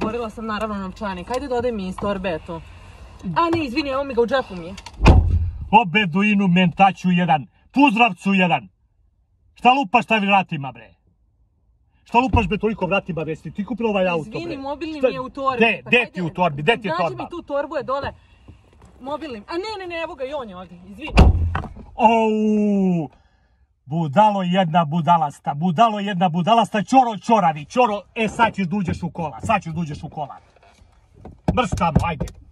zaborila sam naravno novčanik. Ajde dodaj mi iz torbe to. A ne, izvini, evo mi ga u džepu mi je. O beduinu mentaću jedan, puzravcu jedan. Šta lupaš šta vratima bre? Šta lupaš be' toliko vratima bre? Ti kupila ovaj auto bre? Izvini, mobilni mi je u torbi. De, pa ti u torbi, de ti je torba? Znači mi tu torbu je dole. Mobilni. A ne, ne, ne, evo ga i on je ovdje, izvini. Ouuu, Budalo jedna budalasta, budalo jedna budalasta, čoro čoravi, čoro, e sad ćeš duđeš u kola, sad ćeš duđeš u kola. Mrskamo, ajde.